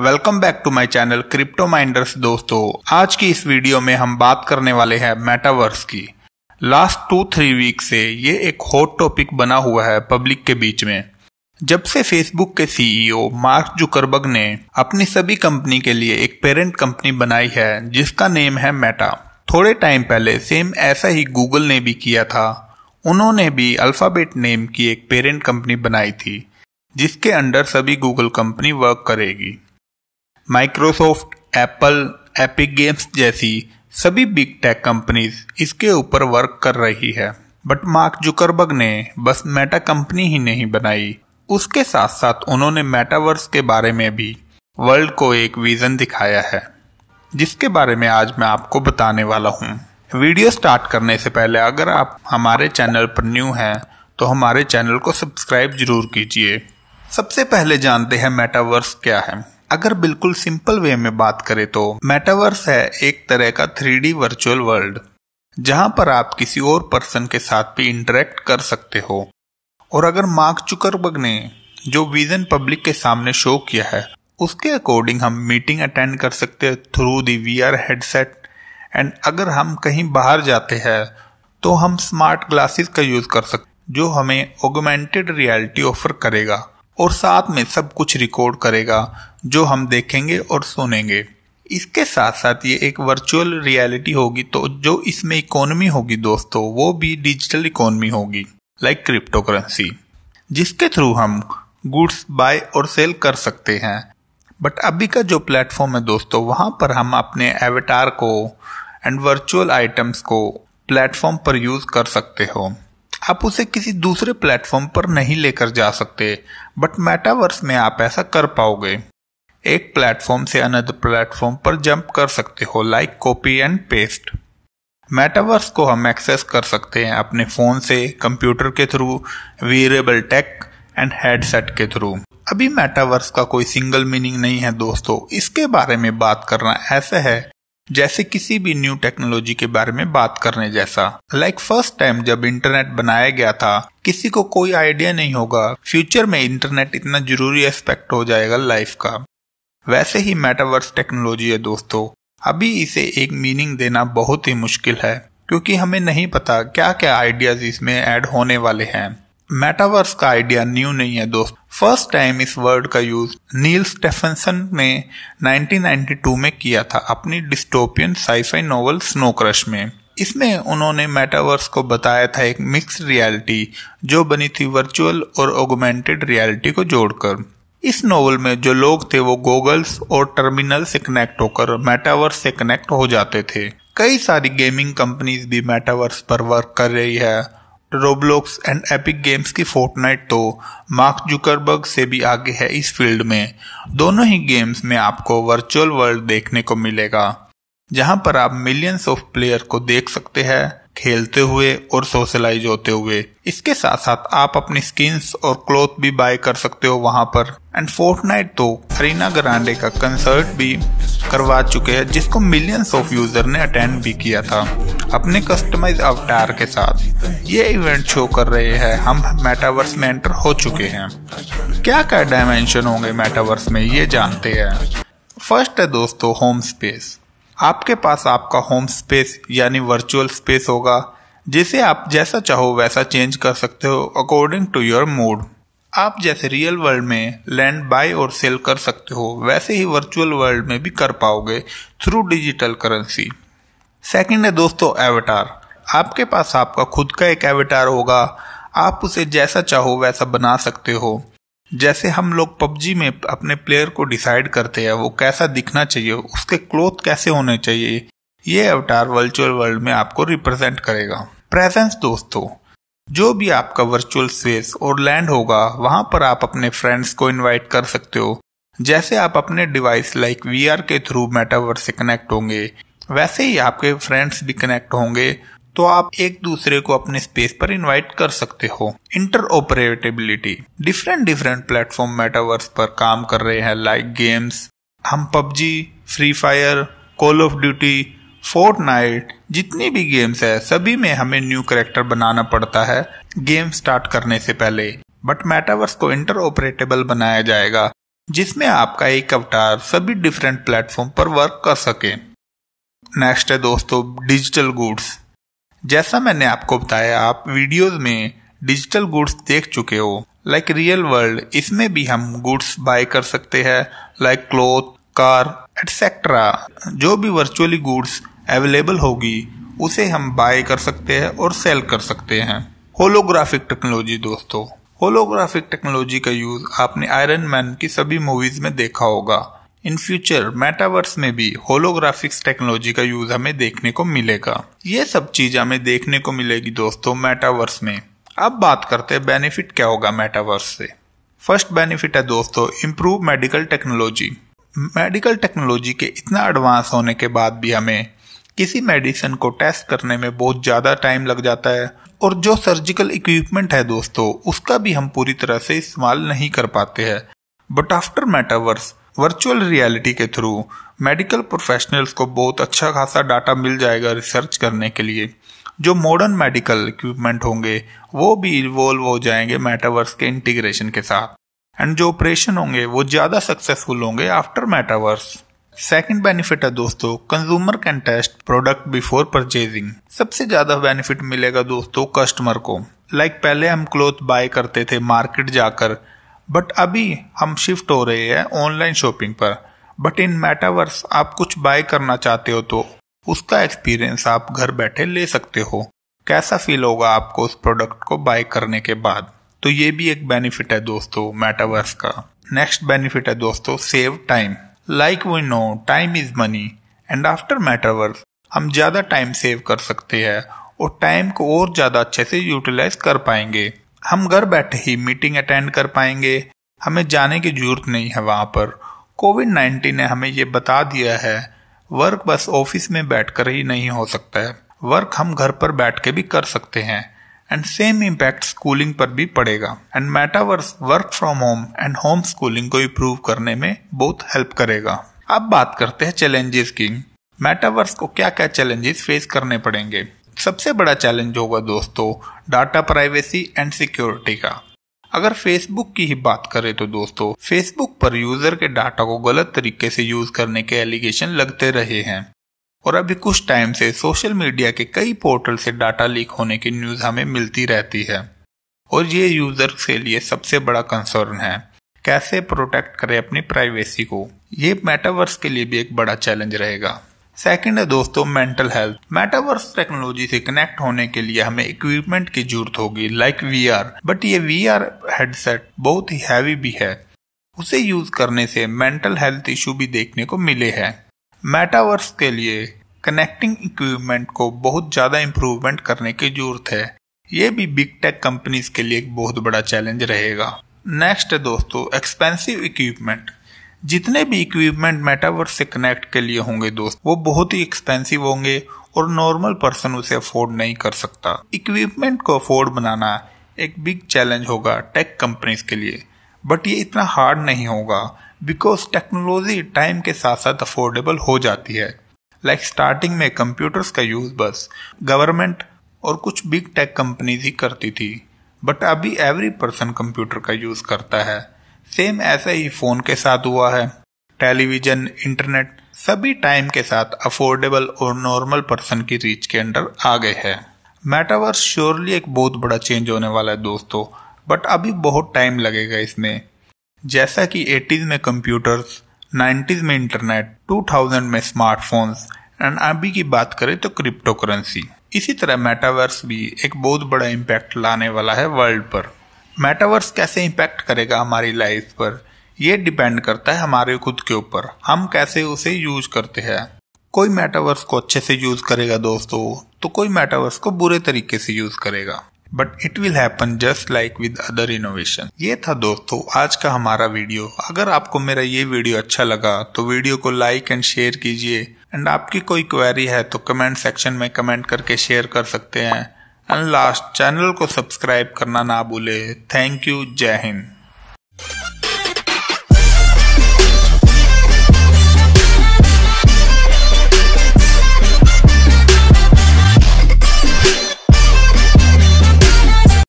welcome back to my channel crypto minders दोस्तों आज की इस वीडियो में हम बात करने वाले हैं मेटावर्स की लास्ट टू थ्री वीक से ये एक हॉट टॉपिक बना हुआ है पब्लिक के बीच में जब से फेसबुक के सीईओ मार्क जुकरबर्ग ने अपनी सभी कंपनी के लिए एक पेरेंट कंपनी बनाई है जिसका नेम है मेटा थोड़े टाइम पहले सेम ऐसा ही गूगल ने भी किया था उन्होंने भी अल्फाबेट नेम की एक पेरेंट कंपनी बनाई थी जिसके अंडर सभी गूगल कंपनी वर्क करेगी माइक्रोसॉफ्ट एप्पल एपिक गेम्स जैसी सभी बिग टेक कंपनीज इसके ऊपर वर्क कर रही है बट मार्क जुकरबर्ग ने बस मेटा कंपनी ही नहीं बनाई उसके साथ साथ उन्होंने मेटावर्स के बारे में भी वर्ल्ड को एक विजन दिखाया है जिसके बारे में आज मैं आपको बताने वाला हूँ वीडियो स्टार्ट करने से पहले अगर आप हमारे चैनल पर न्यू हैं तो हमारे चैनल को सब्सक्राइब जरूर कीजिए सबसे पहले जानते हैं मेटावर्स क्या है अगर बिल्कुल सिंपल वे में बात करें तो मेटावर्स है एक तरह का थ्री वर्चुअल वर्ल्ड जहां पर आप किसी और पर्सन के साथ भी इंटरेक्ट कर सकते हो और अगर मार्क चुकरबर्ग ने जो विजन पब्लिक के सामने शो किया है उसके अकॉर्डिंग हम मीटिंग अटेंड कर सकते हैं through the V R headset and अगर हम कहीं बाहर जाते हैं तो हम स्मार्ट ग्लासेस का यूज कर सकते जो हमें ऑगमेंटेड रियलिटी ऑफर करेगा और साथ में सब कुछ रिकॉर्ड करेगा जो हम देखेंगे और सुनेंगे इसके साथ साथ ये एक वर्चुअल रियलिटी होगी तो जो इसमें इकोनॉमी होगी दोस्तों वो भी डिजिटल इकोनॉमी होगी लाइक क्रिप्टो करेंसी जिसके थ्रू हम गुड्स बाय और सेल कर सकते हैं बट अभी का जो प्लेटफॉर्म है दोस्तों वहां पर हम अपने एवेटार को एंड वर्चुअल आइटम्स को प्लेटफॉर्म पर यूज़ कर सकते हो आप उसे किसी दूसरे प्लेटफॉर्म पर नहीं लेकर जा सकते बट मेटावर्स में आप ऐसा कर पाओगे एक प्लेटफॉर्म से अनदर प्लेटफॉर्म पर जंप कर सकते हो like copy and paste metaverse को हम एक्सेस कर सकते हैं अपने फ़ोन से कंप्यूटर के through wearable tech and headset के थ्रू अभी मेटावर्स का कोई सिंगल मीनिंग नहीं है दोस्तों इसके बारे में बात करना ऐसा है जैसे किसी भी न्यू टेक्नोलॉजी के बारे में बात करने जैसा लाइक फर्स्ट टाइम जब इंटरनेट बनाया गया था किसी को कोई आइडिया नहीं होगा फ्यूचर में इंटरनेट इतना जरूरी एस्पेक्ट हो जाएगा लाइफ का वैसे ही मेटावर्स टेक्नोलॉजी है दोस्तों अभी इसे एक मीनिंग देना बहुत ही मुश्किल है क्योंकि हमें नहीं पता क्या क्या आइडियाज इसमें ऐड होने वाले हैं मेटावर्स का आइडिया न्यू नहीं है दोस्त फर्स्ट टाइम इस वर्ड का यूज नील स्टेफनसन ने 1992 में किया था अपनी dystopian sci-fi novel snow crash में इसमें उन्होंने मेटावर्स को बताया था एक मिक्स रियलिटी जो बनी थी वर्चुअल और ऑगोमेंटेड रियलिटी को जोड़कर इस नोवेल में जो लोग थे वो गोगल्स और टर्मिनल से कनेक्ट होकर मेटावर्स से कनेक्ट हो जाते थे कई सारी गेमिंग कंपनीज भी मेटावर्स पर वर्क कर रही है रोबलॉक्स एंड एपिक गेम्स की फोर्टनाइट तो मार्क जुकरबर्ग से भी आगे है इस फील्ड में दोनों ही गेम्स में आपको वर्चुअल वर्ल्ड देखने को मिलेगा जहां पर आप मिलियंस ऑफ प्लेयर को देख सकते हैं खेलते हुए और सोशलाइज होते हुए इसके साथ साथ आप अपनी स्किन्स और क्लोथ भी बाय कर सकते हो वहाँ पर एंड नाइट तो करीना ग्रांडे का कंसर्ट भी करवा चुके हैं जिसको मिलियंस ऑफ यूजर ने अटेंड भी किया था अपने कस्टमाइज अवतार के साथ ये इवेंट शो कर रहे हैं हम मेटावर्स में एंटर हो चुके हैं क्या क्या डायमेंशन होंगे मेटावर्स में ये जानते हैं फर्स्ट है दोस्तों होम स्पेस आपके पास आपका होम स्पेस यानी वर्चुअल स्पेस होगा जिसे आप जैसा चाहो वैसा चेंज कर सकते हो अकॉर्डिंग टू योर मूड आप जैसे रियल वर्ल्ड में लैंड बाय और सेल कर सकते हो वैसे ही वर्चुअल वर्ल्ड में भी कर पाओगे थ्रू डिजिटल करेंसी सेकंड है दोस्तों एवेटार आपके पास आपका खुद का एक एवेटार होगा आप उसे जैसा चाहो वैसा बना सकते हो जैसे हम लोग पबजी में अपने प्लेयर को डिसाइड करते हैं वो कैसा दिखना चाहिए उसके क्लोथ कैसे होने चाहिए ये अवतार वर्चुअल वर्ल्ड में आपको रिप्रेजेंट करेगा प्रेजेंस दोस्तों जो भी आपका वर्चुअल स्पेस और लैंड होगा वहां पर आप अपने फ्रेंड्स को इनवाइट कर सकते हो जैसे आप अपने डिवाइस लाइक वीआर के थ्रू मेटावर्स से कनेक्ट होंगे वैसे ही आपके फ्रेंड्स भी कनेक्ट होंगे तो आप एक दूसरे को अपने स्पेस पर इनवाइट कर सकते हो interoperability different different platform metaverse पर काम कर रहे हैं लाइक गेम्स हम PUBG free fire call of duty Fortnite जितनी भी गेम्स है सभी में हमें न्यू करेक्टर बनाना पड़ता है गेम स्टार्ट करने से पहले बट मेटावर्स को इंटर ऑपरेटेबल बनाया जाएगा जिसमें आपका एक अवतार सभी डिफरेंट प्लेटफॉर्म पर वर्क कर सके नेक्स्ट है दोस्तों डिजिटल गुड्स जैसा मैंने आपको बताया आप वीडियोस में डिजिटल गुड्स देख चुके हो लाइक रियल वर्ल्ड इसमें भी हम गुड्स बाय कर सकते हैं लाइक क्लोथ कार एटसेट्रा जो भी वर्चुअली गुड्स अवेलेबल होगी उसे हम बाय कर सकते हैं और सेल कर सकते हैं होलोग्राफिक टेक्नोलॉजी दोस्तों होलोग्राफिक टेक्नोलॉजी का यूज आपने आयरन मैन की सभी मूवीज में देखा होगा इन फ्यूचर मेटावर्स में भी होलोग्राफिक्स टेक्नोलॉजी का यूज हमें देखने को मिलेगा ये सब चीज हमें देखने को मिलेगी दोस्तों मेटावर्स में अब बात करते हैं बेनिफिट क्या होगा मेटावर्स से फर्स्ट बेनिफिट है दोस्तों improve medical technology medical technology के इतना एडवांस होने के बाद भी हमें किसी मेडिसिन को टेस्ट करने में बहुत ज़्यादा टाइम लग जाता है और जो सर्जिकल इक्विपमेंट है दोस्तों उसका भी हम पूरी तरह से इस्तेमाल नहीं कर पाते हैं but after metaverse virtual reality के थ्रू मेडिकल प्रोफेशनल्स को बहुत अच्छा खासा डाटा मिल जाएगा रिसर्च करने के लिए जो मॉडर्न मेडिकल इक्विपमेंट होंगे वो भी इन्वॉल्व हो जाएंगे मेटावर्स के इंटीग्रेशन के साथ एंड जो ऑपरेशन होंगे वो ज़्यादा सक्सेसफुल होंगे आफ्टर मेटावर्स सेकेंड बेनिफिट है दोस्तों consumer can test product before purchasing सबसे ज़्यादा बेनिफिट मिलेगा दोस्तों कस्टमर को लाइक like पहले हम क्लोथ बाय करते थे मार्केट जाकर बट अभी हम शिफ्ट हो रहे हैं ऑनलाइन शॉपिंग पर बट इन मेटावर्स आप कुछ बाय करना चाहते हो तो उसका एक्सपीरियंस आप घर बैठे ले सकते हो कैसा फील होगा आपको उस प्रोडक्ट को बाय करने के बाद तो ये भी एक बेनिफिट है दोस्तों मेटावर्स का नेक्स्ट बेनिफिट है दोस्तों save time like we know time is money and after metaverse हम ज़्यादा टाइम सेव कर सकते हैं और टाइम को और ज़्यादा अच्छे से यूटिलाइज कर पाएंगे हम घर बैठे ही मीटिंग अटेंड कर पाएंगे हमें जाने की जरूरत नहीं है वहां पर कोविड नाइन्टीन ने हमें ये बता दिया है वर्क बस ऑफिस में बैठकर ही नहीं हो सकता है वर्क हम घर पर बैठ के भी कर सकते हैं एंड सेम इम्पैक्ट स्कूलिंग पर भी पड़ेगा and metaverse work from home and home schooling को इम्प्रूव करने में बहुत हेल्प करेगा अब बात करते हैं चैलेंजेस की मेटावर्स को क्या क्या चैलेंजेस फेस करने पड़ेंगे सबसे बड़ा चैलेंज होगा दोस्तों डाटा प्राइवेसी एंड सिक्योरिटी का अगर फेसबुक की ही बात करें तो दोस्तों फेसबुक पर यूजर के डाटा को गलत तरीके से यूज करने के एलिगेशन लगते रहे हैं और अभी कुछ टाइम से सोशल मीडिया के कई पोर्टल से डाटा लीक होने की न्यूज हमें मिलती रहती है और ये यूजर के लिए सबसे बड़ा कंसर्न है कैसे प्रोटेक्ट करें अपनी प्राइवेसी को ये मेटावर्स के लिए भी एक बड़ा चैलेंज रहेगा सेकंड है दोस्तों मेंटल हेल्थ मेटावर्स टेक्नोलॉजी से कनेक्ट होने के लिए हमें इक्विपमेंट की जरूरत होगी लाइक वी बट ये वी हेडसेट बहुत ही हैवी भी है उसे यूज करने से मेंटल हेल्थ इशू भी देखने को मिले हैं मेटावर्स के लिए कनेक्टिंग इक्विपमेंट को बहुत ज़्यादा इम्प्रूवमेंट करने की जरूरत है ये भी बिग टेक कंपनीज के लिए एक बहुत बड़ा चैलेंज रहेगा नेक्स्ट है दोस्तों एक्सपेंसिव इक्विपमेंट जितने भी इक्विपमेंट मेटावर्स से कनेक्ट के लिए होंगे दोस्त वो बहुत ही एक्सपेंसिव होंगे और नॉर्मल पर्सन उसे अफोर्ड नहीं कर सकता इक्विपमेंट को अफोर्ड बनाना एक बिग चैलेंज होगा टेक कंपनीज के लिए बट ये इतना हार्ड नहीं होगा बिकॉज टेक्नोलॉजी टाइम के साथ साथ अफोर्डेबल हो जाती है लाइक like स्टार्टिंग में कंप्यूटर्स का यूज बस गवर्नमेंट और कुछ बिग टेक कंपनीज ही करती थी बट अभी एवरी पर्सन कंप्यूटर का यूज करता है सेम ऐसा ही फोन के साथ हुआ है टेलीविजन इंटरनेट सभी टाइम के साथ अफोर्डेबल और नॉर्मल पर्सन की रीच के अंडर आ गए हैं मेटावर्स श्योरली एक बहुत बड़ा चेंज होने वाला है दोस्तों बट अभी बहुत टाइम लगेगा इसमें जैसा कि 80s में कंप्यूटर्स 90s में इंटरनेट 2000 में स्मार्टफोन्स एंड अभी की बात करें तो क्रिप्टो करेंसी इसी तरह मेटावर्स भी एक बहुत बड़ा इम्पैक्ट लाने वाला है वर्ल्ड पर मेटावर्स कैसे इम्पैक्ट करेगा हमारी लाइफ पर ये डिपेंड करता है हमारे खुद के ऊपर हम कैसे उसे यूज करते हैं कोई मेटावर्स को अच्छे से यूज करेगा दोस्तों तो कोई मेटावर्स को बुरे तरीके से यूज करेगा but it will happen just like with other innovation ये था दोस्तों आज का हमारा वीडियो अगर आपको मेरा ये वीडियो अच्छा लगा तो वीडियो को लाइक एंड शेयर कीजिए एंड आपकी कोई क्वेरी है तो कमेंट सेक्शन में कमेंट करके शेयर कर सकते हैं एंड लास्ट चैनल को सब्सक्राइब करना ना भूले थैंक यू जय हिंद